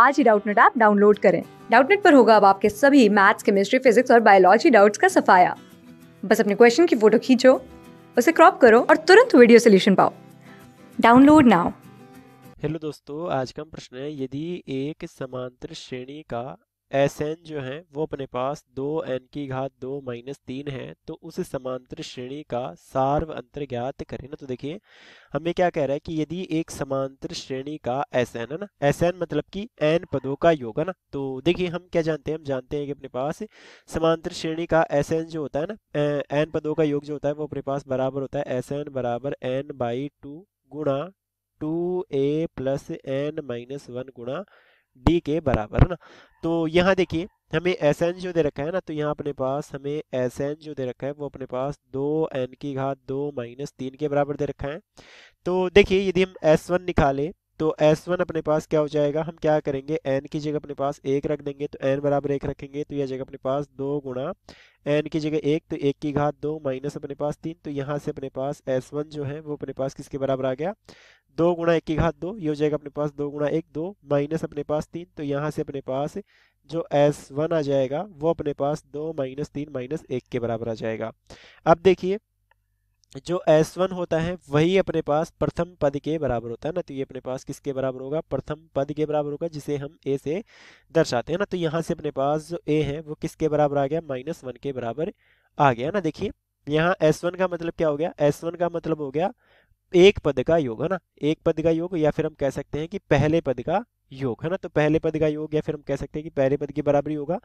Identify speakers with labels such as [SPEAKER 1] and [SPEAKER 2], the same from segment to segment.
[SPEAKER 1] आज ही Doubtnut app download करें डाउटनेट पर होगा अब आपके सभी मैथ्स केमिस्ट्री फिजिक्स और बायोलॉजी डाउट्स का सफाया बस अपने क्वेश्चन की फोटो खींचो उसे क्रॉप करो और तुरंत वीडियो सोल्यूशन पाओ डाउनलोड नाउ हेलो दोस्तों आज का प्रश्न है यदि एक समांतर श्रेणी का एस एन जो है वो अपने पास दो एन की घात दो माइनस तीन है तो उस समांतर श्रेणी का सार्व अंतर ज्ञात करें ना तो देखिए हमें क्या कह रहा है कि यदि एक समांतर श्रेणी का एस एन है ना एस एन मतलब कि एन पदों का योग है ना तो देखिए हम क्या जानते हैं हम जानते हैं कि अपने पास समांतर श्रेणी का एस एन जो होता है ना एन पदों का योग जो होता है वो अपने पास बराबर होता है एस एन बराबर एन बाई टू गुणा two A plus N minus one गुणा डी के बराबर है ना तो यहाँ देखिए हमें एस एन जो दे रखा है ना तो यहाँ अपने पास हमें एस एन जो दे रखा है वो अपने पास दो एन की घात दो माइनस तीन के बराबर दे रखा है तो देखिए यदि हम एस वन निकाले तो एस वन अपने पास क्या हो जाएगा हम क्या करेंगे एन की जगह अपने पास एक रख देंगे तो एन बराबर एक रखेंगे तो यह जगह अपने पास दो गुणा एन की जगह एक तो एक की घात दो माइनस अपने पास तीन तो यहाँ से अपने पास एस वन जो है वो अपने पास किसके बराबर आ गया दो गुणा एक की घात दो ये हो जाएगा अपने पास दो गुणा एक दो माइनस अपने पास तीन तो यहाँ से अपने पास जो एस वन आ जाएगा वो अपने पास दो माइनस तीन माइनस एक के बराबर आ जाएगा अब देखिए जो एस वन होता है वही अपने पास प्रथम पद के बराबर होता है ना तो ये अपने पास किसके बराबर होगा प्रथम पद के बराबर होगा जिसे हम ए से दर्शाते हैं ना तो यहाँ से अपने पास जो ए है वो किसके बराबर आ गया माइनस वन के बराबर आ गया ना देखिए यहाँ एस वन का मतलब क्या हो गया एस वन का मतलब हो गया एक पद का योग है ना एक पद का योग या फिर हम कह सकते हैं कि पहले पद का योग है ना तो पहले पद का योग या फिर हम कह सकते हैं कि पहले पद की बराबरी होगा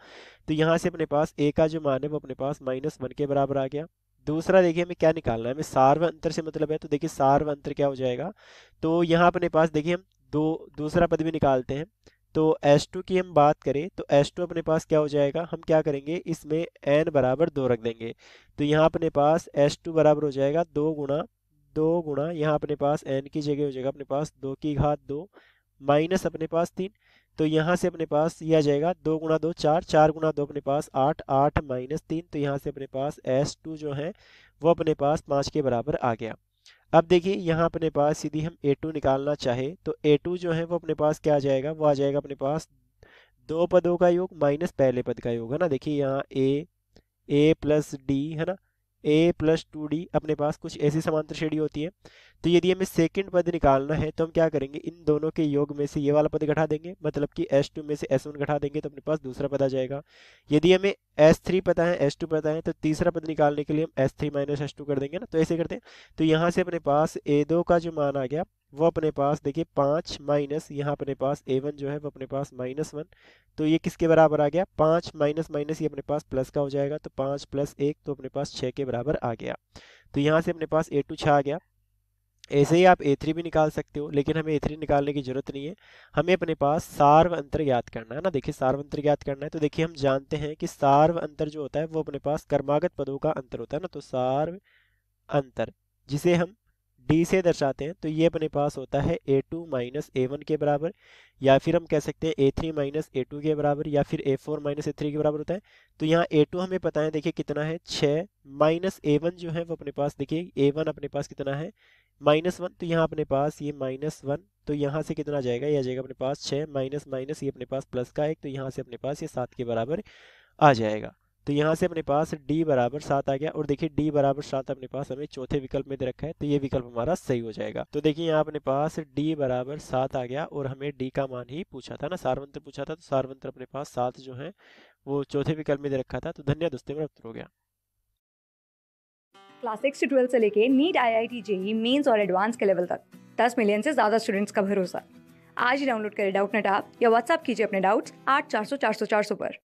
[SPEAKER 1] तो यहाँ से अपने पास ए का जो मान है वो अपने पास माइनस वन के बराबर आ गया दूसरा देखिए हमें क्या निकालना है हमें सार्व अंतर से मतलब है तो देखिए सार्व अंतर क्या हो जाएगा तो यहाँ अपने पास देखिए हम दो दूसरा पद भी निकालते हैं तो टू की हम बात करें तो टू अपने पास क्या हो जाएगा हम क्या करेंगे इसमें एन बराबर दो रख देंगे तो यहाँ अपने पास टू बराबर हो जाएगा दो गुणा दो गुणा यहाँ अपने पास एन की जगह हो जाएगा अपने पास दो की घात दो माइनस अपने पास तीन तो यहाँ से अपने पास यह जाएगा दो गुणा दो चार चार गुणा दो अपने पास आठ आठ माइनस तीन तो यहाँ से अपने पास एस टू जो है वो अपने पास पाँच के बराबर आ गया अब देखिए यहाँ अपने पास यदि हम ए टू निकालना चाहे तो ए टू जो है वो अपने पास क्या आ जाएगा वो आ जाएगा अपने पास दो पदों का योग माइनस पहले पद का योग है ना देखिए यहाँ ए ए प्लस डी है ना ए प्लस टू डी अपने पास कुछ ऐसी समांतर श्रेणी होती है तो यदि हमें सेकंड पद निकालना है तो हम क्या करेंगे इन दोनों के योग में से ये वाला पद घटा देंगे मतलब कि एस टू में से एस वन घटा देंगे तो अपने पास दूसरा पद आ जाएगा यदि हमें एस थ्री पता है एस टू पता है तो तीसरा पद निकालने के लिए हम S three minus S two कर देंगे ना तो ऐसे करते हैं तो यहाँ से अपने पास ए दो का जो मान आ गया वो अपने पास देखिए पाँच माइनस यहाँ अपने पास ए वन जो है वो अपने पास माइनस वन तो ये किसके बराबर आ गया पाँच माइनस माइनस ये अपने पास प्लस का हो जाएगा तो पाँच प्लस एक तो अपने पास छः के बराबर आ गया तो यहाँ से अपने पास ए टू छः आ गया ऐसे ही आप ए थ्री भी निकाल सकते हो लेकिन हमें ए थ्री निकालने की ज़रूरत नहीं है हमें अपने पास सार्व अंतर ज्ञात करना है ना देखिए सार्व अंतर ज्ञात करना है तो देखिए हम जानते हैं कि सार्व अंतर जो होता है वो अपने पास कर्मागत पदों का अंतर होता है ना तो सार्व अंतर जिसे हम डी से दर्शाते हैं तो ये अपने पास होता है A two minus A one के बराबर या फिर हम कह सकते हैं A three minus A two के बराबर या फिर A four minus A three के बराबर होता है तो यहाँ ए टू हमें पता है देखिए कितना है छः माइनस ए वन जो है वो अपने पास देखिए ए वन अपने पास कितना है माइनस वन तो यहाँ अपने पास ये माइनस वन तो यहाँ से कितना जाएगा ये आ जाएगा अपने पास छः माइनस माइनस ये अपने पास प्लस का एक तो यहाँ से अपने पास ये सात के बराबर आ जाएगा तो यहाँ से अपने पास डी बराबर सात आ गया और देखिए डी बराबर सात अपने पास हमें चौथे विकल्प में दे रखा है तो ये विकल्प हमारा सही हो जाएगा तो देखिए यहाँ अपने पास डी बराबर सात आ गया और हमें डी का मान ही पूछा था ना सार्वंत्र पूछा था तो सार्वंत्र अपने पास सात जो है वो चौथे विकल्प में दे रखा था तो धन्य दोस्तों में उत्तर हो गया क्लास सिक्स से ट्वेल्थ से लेके NEET I I T JEE mains और एडवांस के लेवल तक दस मिलियन से ज्यादा स्टूडेंट्स का भरोसा आज ही डाउनलोड करें डाउट नेट आप या व्हाट्सअप कीजिए अपने डाउट्स आठ चार सौ चार सौ चार सौ पर